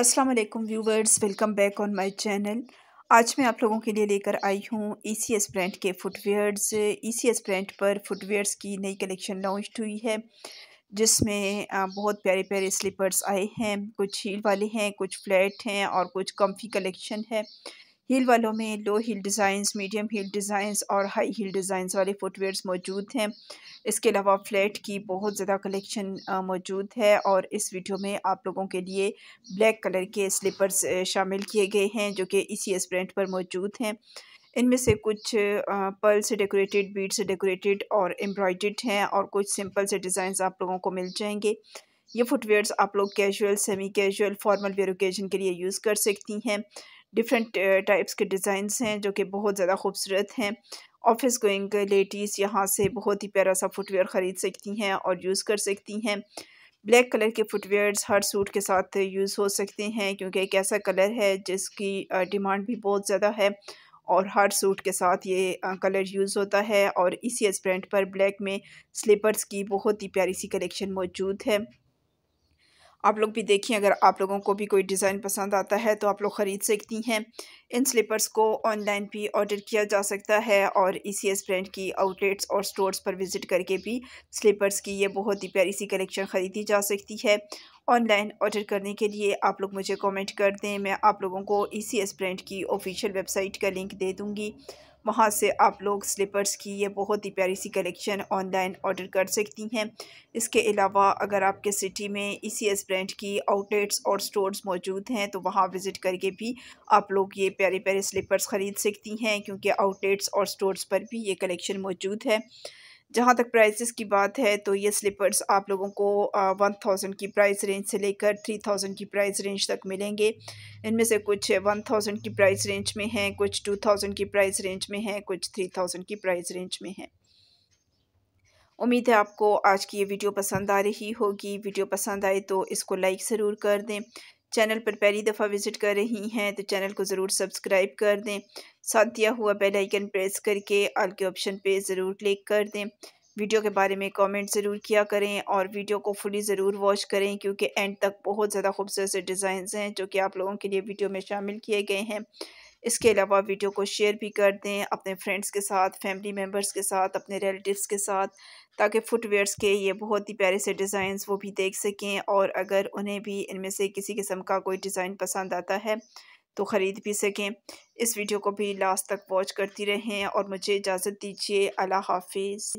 अस्सलाम वालेकुम viewers welcome back on my channel आज मैं आप लोगों के लिए लेकर आई हूँ ईसीएस e ब्रांड के फुटवेयर्स एस ब्रांड पर फुटवेयर्स की नई कलेक्शन लॉन्च हुई है जिसमें बहुत प्यारे प्यारे स्लीपर्स आए हैं कुछ हील वाले हैं कुछ फ्लैट हैं और कुछ कम्फी कलेक्शन है हील वालों में low heel designs medium heel designs और हाई हील डिज़ाइंस वाले फुटवेयर्स मौजूद हैं इसके अलावा फ्लैट की बहुत ज़्यादा कलेक्शन मौजूद है और इस वीडियो में आप लोगों के लिए ब्लैक कलर के स्लीपर्स शामिल किए गए हैं जो कि इसी एस ब्रांड पर मौजूद हैं इनमें से कुछ पर्ल से डेकोरेटेड बीट से डेकोरेटेड और एम्ब्रॉयड हैं और कुछ सिंपल से डिज़ाइन आप लोगों को मिल जाएंगे ये फुटवेयर्स आप लोग casual semi casual formal wear occasion के लिए यूज़ कर सकती हैं डिफरेंट टाइप्स uh, के डिज़ाइंस हैं जो कि बहुत ज़्यादा खूबसूरत हैं ऑफिस गोइंग लेडीज़ यहाँ से बहुत ही प्यारा सा फुटवेयर ख़रीद सकती हैं और यूज़ कर सकती हैं ब्लैक कलर के फुटवेयर्स हर सूट के साथ यूज़ हो सकते हैं क्योंकि एक ऐसा कलर है जिसकी डिमांड भी बहुत ज़्यादा है और हर सूट के साथ ये कलर यूज़ होता है और इसी एस ब्रांड पर ब्लैक में स्लीपर्स की बहुत ही प्यारी सी कलेक्शन मौजूद है आप लोग भी देखिए अगर आप लोगों को भी कोई डिज़ाइन पसंद आता है तो आप लोग ख़रीद सकती हैं इन स्लीपर्स को ऑनलाइन भी ऑर्डर किया जा सकता है और ई एस ब्रांड की आउटलेट्स और स्टोर्स पर विज़िट करके भी स्लीपर्स की ये बहुत ही प्यारी सी कलेक्शन ख़रीदी जा सकती है ऑनलाइन ऑर्डर करने के लिए आप लोग मुझे कमेंट कर दें मैं आप लोगों को ई एस ब्रांड की ऑफिशियल वेबसाइट का लिंक दे दूँगी वहाँ से आप लोग स्लीपर्स की ये बहुत ही प्यारी सी कलेक्शन ऑनलाइन ऑर्डर कर सकती हैं इसके अलावा अगर आपके सिटी में ई एस ब्रांड की आउटलेट्स और स्टोर्स मौजूद हैं तो वहाँ विज़िट करके भी आप लोग ये प्यारे प्यारे स्लीपर्स ख़रीद सकती हैं क्योंकि आउटलेट्स और स्टोर्स पर भी ये कलेक्शन मौजूद है जहाँ तक प्राइसेस की बात है तो ये स्लीपर्स आप लोगों को वन थाउजेंड की प्राइस रेंज से लेकर थ्री थाउजेंड की प्राइस रेंज तक मिलेंगे इनमें से कुछ वन थाउजेंड की प्राइस रेंज में हैं कुछ टू थाउजेंड की प्राइस रेंज में हैं कुछ थ्री थाउजेंड की प्राइस रेंज में हैं उम्मीद है आपको आज की ये वीडियो पसंद आ रही होगी वीडियो पसंद आए तो इसको लाइक ज़रूर कर दें चैनल पर पहली दफ़ा विज़िट कर रही हैं तो चैनल को ज़रूर सब्सक्राइब कर दें साथ दिया हुआ बेल आइकन प्रेस करके आल के ऑप्शन पे ज़रूर क्लिक कर दें वीडियो के बारे में कमेंट ज़रूर किया करें और वीडियो को फुली ज़रूर वॉच करें क्योंकि एंड तक बहुत ज़्यादा खूबसूरत डिज़ाइन हैं जो कि आप लोगों के लिए वीडियो में शामिल किए गए हैं इसके अलावा वीडियो को शेयर भी कर दें अपने फ्रेंड्स के साथ फैमिली मेम्बर्स के साथ अपने रिलेटिव्स के साथ ताकि फुटवेयर्स के ये बहुत ही प्यारे से डिज़ाइंस वो भी देख सकें और अगर उन्हें भी इनमें से किसी किस्म का कोई डिज़ाइन पसंद आता है तो ख़रीद भी सकें इस वीडियो को भी लास्ट तक वॉच करती रहें और मुझे इजाज़त दीजिए अल्लाह हाफिज़